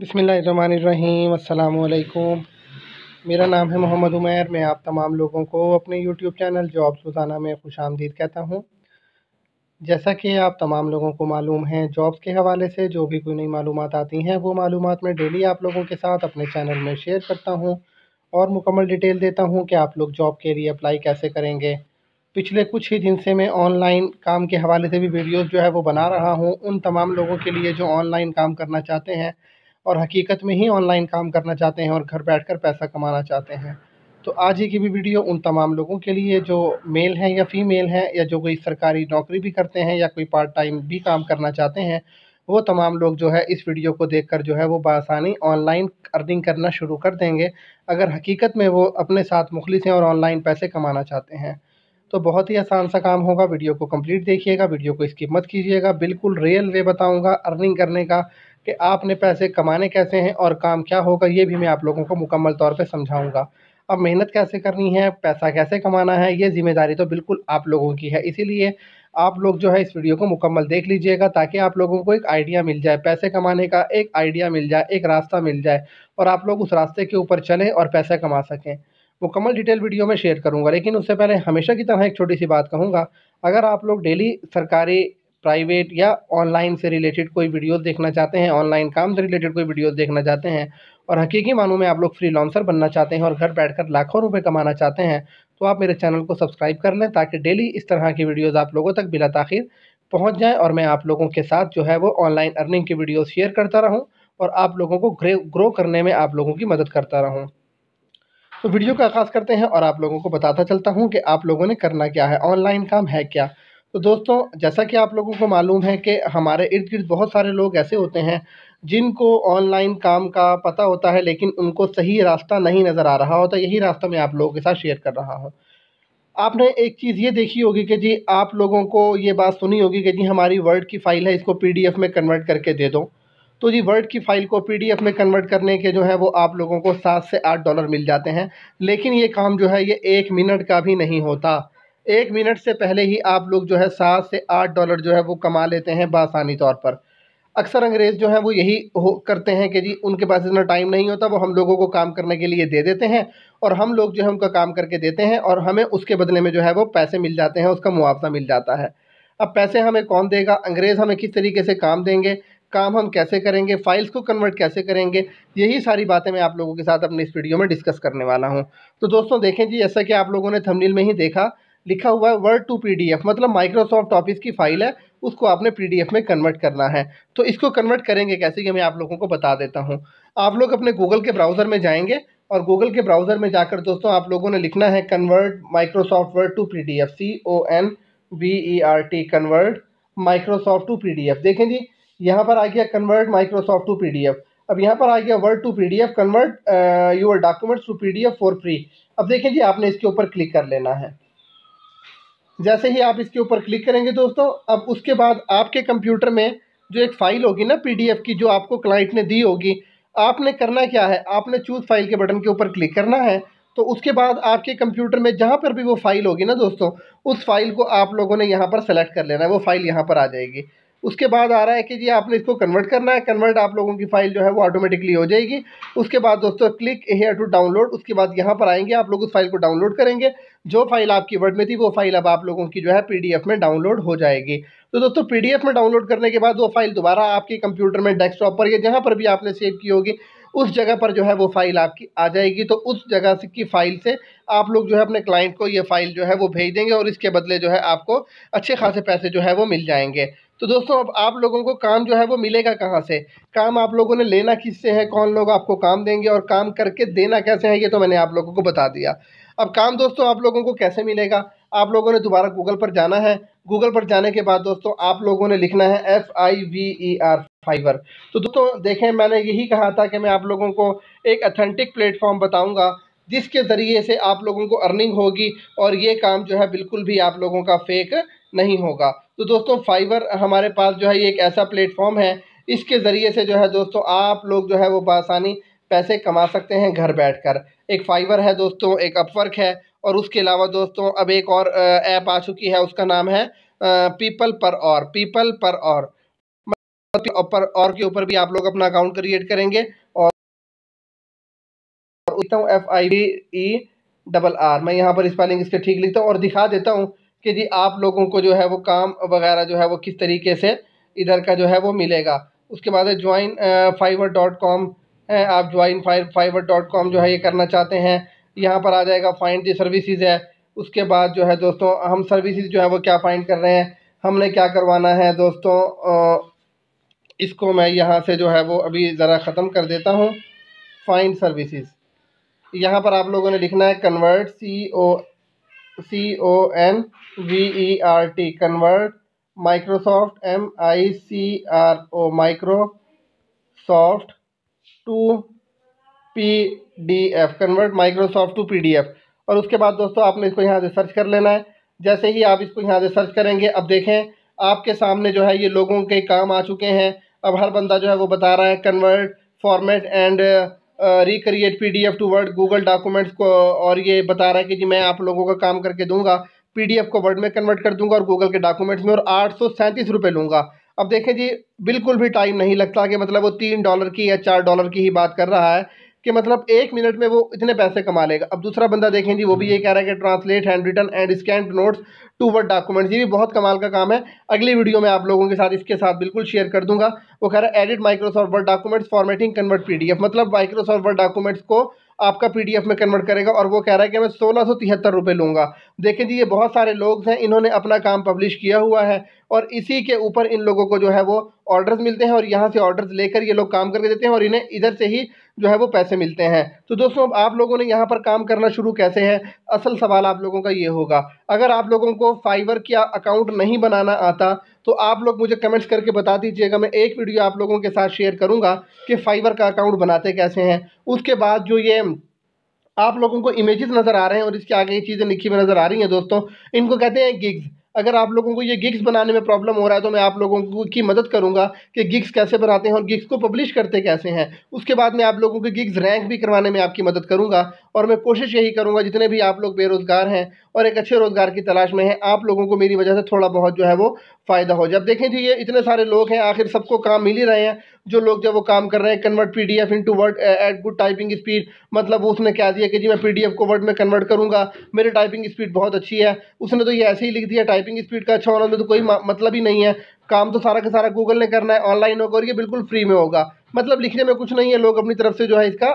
बसमीम अल्लाम मेरा नाम है मोहम्मद उमैर मैं आप तमाम लोगों को अपने यूट्यूब चैनल जॉब रोज़ाना में खुश आमदीद कहता हूँ जैसा कि आप तमाम लोगों को मालूम है जॉब्स के हवाले से जो भी कोई नई मालूम आती हैं वो मालूम मैं डेली आप लोगों के साथ अपने चैनल में शेयर करता हूँ और मुकम्मल डिटेल देता हूँ कि आप लोग जॉब के लिए अप्लाई कैसे करेंगे पिछले कुछ ही दिन से मैं ऑनलाइन काम के हवाले से भी वीडियोज़ जो है वो बना रहा हूँ उन तमाम लोगों के लिए जो ऑनलाइन काम करना चाहते हैं और हकीकत में ही ऑनलाइन काम करना चाहते हैं और घर बैठकर पैसा कमाना चाहते हैं तो आज ही की भी वीडियो उन तमाम लोगों के लिए जो मेल हैं या फीमेल हैं या जो कोई सरकारी नौकरी भी करते हैं या कोई पार्ट टाइम भी काम करना चाहते हैं वो तमाम लोग जो है इस वीडियो को कर जो है वो बसानी ऑनलाइन अर्निंग करना शुरू कर देंगे अगर हकीकत में वो अपने साथ मुखलिस हैं और ऑनलाइन पैसे कमाना चाहते हैं तो बहुत ही आसान सा काम होगा वीडियो को कंप्लीट देखिएगा वीडियो को स्किप मत कीजिएगा बिल्कुल रियल वे बताऊंगा अर्निंग करने का कि आपने पैसे कमाने कैसे हैं और काम क्या होगा ये भी मैं आप लोगों को मुकम्मल तौर पर समझाऊँगा अब मेहनत कैसे करनी है पैसा कैसे कमाना है ये जिम्मेदारी तो बिल्कुल आप लोगों की है इसीलिए आप लोग जो है इस वीडियो को मुकम्मल देख लीजिएगा ताकि आप लोगों को एक आइडिया मिल जाए पैसे कमाने का एक आइडिया मिल जाए एक रास्ता मिल जाए और आप लोग उस रास्ते के ऊपर चलें और पैसा कमा सकें मुकम्मल डिटेल वीडियो में शेयर करूंगा लेकिन उससे पहले हमेशा की तरह एक छोटी सी बात कहूँगा अगर आप लोग डेली सरकारी प्राइवेट या ऑनलाइन से रिलेटेड कोई वीडियोस देखना चाहते हैं ऑनलाइन काम से रिलेटेड कोई वीडियोस देखना चाहते हैं और हकीकी मानों में आप लोग लॉन्सर बनना चाहते हैं और घर बैठकर लाखों रुपए कमाना चाहते हैं तो आप मेरे चैनल को सब्सक्राइब कर लें ताकि डेली इस तरह की वीडियोज़ आप लोगों तक बिला तखिर पहुँच जाएँ और मैं आप लोगों के साथ जो है वो ऑनलाइन अर्निंग की वीडियोज़ शेयर करता रहूँ और आप लोगों को ग्रो करने में आप लोगों की मदद करता रहूँ तो वीडियो का आगाज़ करते हैं और आप लोगों को बताता चलता हूँ कि आप लोगों ने करना क्या है ऑनलाइन काम है क्या तो दोस्तों जैसा कि आप लोगों को मालूम है कि हमारे इर्द गिर्द बहुत सारे लोग ऐसे होते हैं जिनको ऑनलाइन काम का पता होता है लेकिन उनको सही रास्ता नहीं नज़र आ रहा होता यही रास्ता मैं आप लोगों के साथ शेयर कर रहा हूँ आपने एक चीज़ ये देखी होगी कि जी आप लोगों को ये बात सुनी होगी कि जी हमारी वर्ड की फ़ाइल है इसको पी में कन्वर्ट करके दे दो तो जी वर्ड की फ़ाइल को पी में कन्वर्ट करने के जो है वो आप लोगों को सात से आठ डॉलर मिल जाते हैं लेकिन ये काम जो है ये एक मिनट का भी नहीं होता एक मिनट से पहले ही आप लोग जो है सात से आठ डॉलर जो है वो कमा लेते हैं बासानी तौर पर अक्सर अंग्रेज़ जो है वो यही हो करते हैं कि जी उनके पास इतना टाइम नहीं होता वो हम लोगों को काम करने के लिए दे देते हैं और हम लोग जो है उनका काम करके देते हैं और हमें उसके बदले में जो है वो पैसे मिल जाते हैं उसका मुआवजा मिल जाता है अब पैसे हमें कौन देगा अंग्रेज़ हमें किस तरीके से काम देंगे काम हम कैसे करेंगे फाइल्स को कन्वर्ट कैसे करेंगे यही सारी बातें मैं आप लोगों के साथ अपने इस वीडियो में डिस्कस करने वाला हूँ तो दोस्तों देखें जी जैसा कि आप लोगों ने थमनील में ही देखा लिखा हुआ है वर्ड टू पीडीएफ मतलब माइक्रोसॉफ्ट ऑफिस की फाइल है उसको आपने पीडीएफ में कन्वर्ट करना है तो इसको कन्वर्ट करेंगे कैसे कि मैं आप लोगों को बता देता हूँ आप लोग अपने गूगल के ब्राउज़र में जाएंगे और गूगल के ब्राउज़र में जाकर दोस्तों आप लोगों ने लिखना है convert Microsoft word to P D F C O N V E R T convert Microsoft to P D F देखें जी यहाँ पर आ गया convert Microsoft to P D F अब यहाँ पर आ गया word to P D F convert your documents to P D F for free अब देखें जी आपने इसके ऊपर क्लिक कर लेना है जैसे ही आप इसके ऊपर क्लिक करेंगे दोस्तों अब उसके बाद आपके कंप्यूटर में जो एक फ़ाइल होगी ना पीडीएफ की जो आपको क्लाइंट ने दी होगी आपने करना क्या है आपने चूज़ फाइल के बटन के ऊपर क्लिक करना है तो उसके बाद आपके कंप्यूटर में जहाँ पर भी वो फ़ाइल होगी ना दोस्तों उस फाइल को आप लोगों ने यहाँ पर सेलेक्ट कर लेना है वो फ़ाइल यहाँ पर आ जाएगी उसके बाद आ रहा है कि जी आपने इसको कन्वर्ट करना है कन्वर्ट आप लोगों की फाइल जो है वो ऑटोमेटिकली हो जाएगी उसके बाद दोस्तों क्लिक हेयर टू डाउनलोड उसके बाद यहाँ पर आएंगे आप लोग उस फाइल को डाउनलोड करेंगे जो फाइल आपकी वर्ड में थी वो फाइल अब आप लोगों की जो है पी में डाउनलोड हो जाएगी तो दोस्तों पी में डाउनलोड करने के बाद वो फाइल दोबारा आपके कंप्यूटर में डेस्कटॉप पर या जहाँ पर भी आपने सेव की होगी उस जगह पर जो है वो फाइल आपकी आ जाएगी तो उस जगह से की फ़ाइल से आप लोग जो है अपने क्लाइंट को ये फ़ाइल जो है वो भेज देंगे और इसके बदले जो है आपको अच्छे खासे पैसे जो है वो मिल जाएंगे तो दोस्तों अब आप लोगों को काम जो है वो मिलेगा कहाँ से काम आप लोगों ने लेना किससे है कौन लोग आपको काम देंगे और काम करके देना कैसे है ये तो मैंने आप लोगों को बता दिया अब काम दोस्तों आप लोगों को कैसे मिलेगा आप लोगों ने दोबारा गूगल पर जाना है गूगल पर जाने के बाद दोस्तों आप लोगों ने लिखना है F I V E R Fiverr तो दोस्तों देखें मैंने यही कहा था कि मैं आप लोगों को एक अथेंटिक प्लेटफॉर्म बताऊंगा जिसके ज़रिए से आप लोगों को अर्निंग होगी और ये काम जो है बिल्कुल भी आप लोगों का फेक नहीं होगा तो दोस्तों फाइवर हमारे पास जो है ये एक ऐसा प्लेटफॉर्म है इसके ज़रिए से जो है दोस्तों आप लोग जो है वो बसानी पैसे कमा सकते हैं घर बैठकर एक फाइवर है दोस्तों एक अपवर्क है और उसके अलावा दोस्तों अब एक और ऐप आ चुकी है उसका नाम है पीपल पर और पीपल पर और मतलब पर और के ऊपर भी आप लोग अपना अकाउंट क्रिएट करेंगे और F I V E double R मैं यहाँ पर स्पेलिंग इसके ठीक लिखता हूँ और दिखा देता हूँ कि जी आप लोगों को जो है वो काम वगैरह जो है वो किस तरीके से इधर का जो है वो मिलेगा उसके बाद है ज्वाइन फाइवर डॉट कॉम आप ज्वाइन फाइवर डॉट कॉम जो है ये करना चाहते हैं यहाँ पर आ जाएगा फाइंड दी सर्विसेज है उसके बाद जो है दोस्तों हम सर्विसेज जो है वो क्या फाइंड कर रहे हैं हमने क्या करवाना है दोस्तों इसको मैं यहाँ से जो है वो अभी ज़रा ख़त्म कर देता हूँ फाइंड सर्विसेज यहाँ पर आप लोगों ने लिखना है convert C O C O N V E R T convert Microsoft M I C R O microsoft to P D F convert Microsoft to P D F और उसके बाद दोस्तों आपने इसको यहाँ से सर्च कर लेना है जैसे ही आप इसको यहाँ से सर्च करेंगे अब देखें आपके सामने जो है ये लोगों के काम आ चुके हैं अब हर बंदा जो है वो बता रहा है convert format and recreate P D F to word Google documents को और ये बता रहा है कि जी मैं आप लोगों का काम करके दूंगा पीडीएफ को वर्ड में कन्वर्ट कर दूंगा और गूगल के डॉक्यूमेंट्स में और आठ सौ सैंतीस रुपये लूँगा अब देखें जी बिल्कुल भी टाइम नहीं लगता कि मतलब वो तीन डॉलर की या चार डॉलर की ही बात कर रहा है कि मतलब एक मिनट में वो इतने पैसे कमा लेगा अब दूसरा बंदा देखें जी वो भी ये कह रहा है कि translate handwritten and scanned notes to word documents ये भी बहुत कमाल का काम है अगली वीडियो में आप लोगों के साथ इसके साथ बिल्कुल शेयर कर दूंगा वो कह रहा है edit Microsoft word documents formatting convert P मतलब माइक्रोसॉफ्ट वर्ड डॉक्यूमेंट्स को आपका पी में कन्वर्ट करेगा और वो कह रहा है कि मैं सोलह सौ तिहत्तर रुपये देखें जी ये बहुत सारे लोग हैं इन्होंने अपना काम पब्लिश किया हुआ है और इसी के ऊपर इन लोगों को जो है वो ऑर्डर्स मिलते हैं और यहाँ से ऑर्डर्स लेकर ये लोग काम करके देते हैं और इन्हें इधर से ही जो है वो पैसे मिलते हैं तो दोस्तों अब आप लोगों ने यहाँ पर काम करना शुरू कैसे है असल सवाल आप लोगों का ये होगा अगर आप लोगों को फाइवर का अकाउंट नहीं बनाना आता तो आप लोग मुझे कमेंट्स करके बता दीजिएगा मैं एक वीडियो आप लोगों के साथ शेयर करूँगा कि फाइवर का अकाउंट बनाते कैसे हैं उसके बाद जो ये आप लोगों को इमेजेस नज़र आ रहे हैं और इसके आगे ये चीज़ें लिखी हुई नज़र आ रही हैं दोस्तों इनको कहते हैं गिग्स अगर आप लोगों को ये गिग्स बनाने में प्रॉब्लम हो रहा है तो मैं आप लोगों को की मदद करूँगा कि गिग्स कैसे बनाते हैं और गिग्स को पब्लिश करते कैसे हैं उसके बाद में आप लोगों के गिग्स रैंक भी करवाने में आपकी मदद करूँगा और मैं कोशिश यही करूँगा जितने भी आप लोग बेरोज़गार हैं और एक अच्छे रोज़गार की तलाश में हैं आप लोगों को मेरी वजह से थोड़ा बहुत जो है वो फ़ायदा हो जब देखें जी ये इतने सारे लोग हैं आखिर सबको काम मिल ही रहे हैं जो लोग जब वो काम कर रहे हैं convert P D F into word at good typing speed मतलब उसने क्या दिया कि जी मैं पी डी एफ को वर्ड में कन्वर्ट करूँगा मेरी टाइपिंग स्पीड बहुत अच्छी है उसने तो ये ऐसे ही लिख दिया टाइपिंग स्पीड का अच्छा होना तो कोई मतलब ही नहीं है काम तो सारा का सारा गूगल ने करना है ऑनलाइन होगा और ये बिल्कुल फ्री में होगा मतलब लिखने में कुछ नहीं है लोग अपनी तरफ से जो है इसका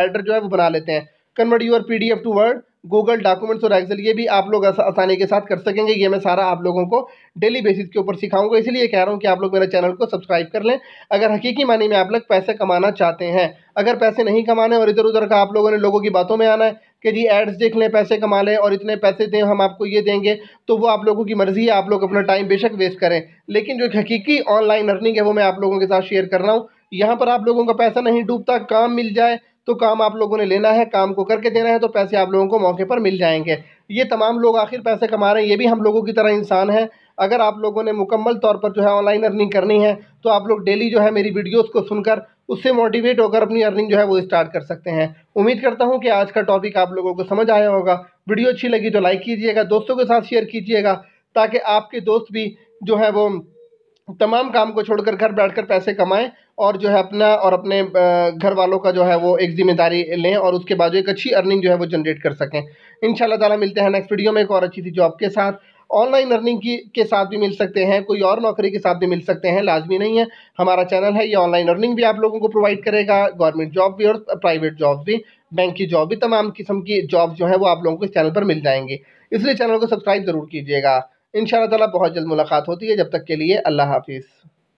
हेडर जो है वो बना लेते हैं convert your P D F to word Google documents और एक्सेल ये भी आप लोग आसानी के साथ कर सकेंगे ये मैं सारा आप लोगों को डेली बेसिस के ऊपर सिखाऊंगा इसलिए कह रहा हूँ कि आप लोग मेरे चैनल को सब्सक्राइब कर लें अगर हकीकी मानी में आप लोग पैसे कमाना चाहते हैं अगर पैसे नहीं कमाने और इधर उधर का आप लोगों ने लोगों की बातों में आना है कि जी एड्स देख लें पैसे कमा लें और इतने पैसे दें हम आपको ये देंगे तो वो आप लोगों की मर्ज़ी है आप लोग अपना टाइम बेशक वेस्ट करें लेकिन जो हकीकी ऑनलाइन अर्निंग है वो मैं आप लोगों के साथ शेयर कर रहा हूँ यहाँ पर आप लोगों का पैसा नहीं डूबता काम मिल जाए तो काम आप लोगों ने लेना है काम को करके देना है तो पैसे आप लोगों को मौके पर मिल जाएंगे ये तमाम लोग आखिर पैसे कमा रहे हैं ये भी हम लोगों की तरह इंसान है अगर आप लोगों ने मुकम्मल तौर पर जो है ऑनलाइन अर्निंग करनी है तो आप लोग डेली जो है मेरी वीडियोस को सुनकर उससे मोटिवेट होकर अपनी अर्निंग जो है वो स्टार्ट कर सकते हैं उम्मीद करता हूँ कि आज का टॉपिक आप लोगों को समझ आया होगा वीडियो अच्छी लगी तो लाइक कीजिएगा दोस्तों के साथ शेयर कीजिएगा ताकि आपके दोस्त भी जो है वो तमाम काम को छोड़कर घर बैठकर पैसे कमाएं और जो है अपना और अपने घर वालों का जो है वो एक जिम्मेदारी लें और उसके बाद जो एक अच्छी अर्निंग जो है वो जनरेट कर सकें इन ताला मिलते हैं नेक्स्ट वीडियो में एक और अच्छी सी जॉब के साथ ऑनलाइन अर्निंग की के साथ भी मिल सकते हैं कोई और नौकरी के साथ भी मिल सकते हैं लाजमी नहीं है हमारा चैनल है ये ऑनलाइन अर्निंग भी आप लोगों को प्रोवाइड करेगा गवर्नमेंट जॉब भी और प्राइवेट जॉब भी बैंक की जॉब भी तमाम किस्म की जॉब जो है वो आप लोगों को इस चैनल पर मिल जाएंगे इसलिए चैनल को सब्सक्राइब ज़रूर कीजिएगा इन ताला बहुत जल्द मुलाकात होती है जब तक के लिए अल्लाह हाफिज़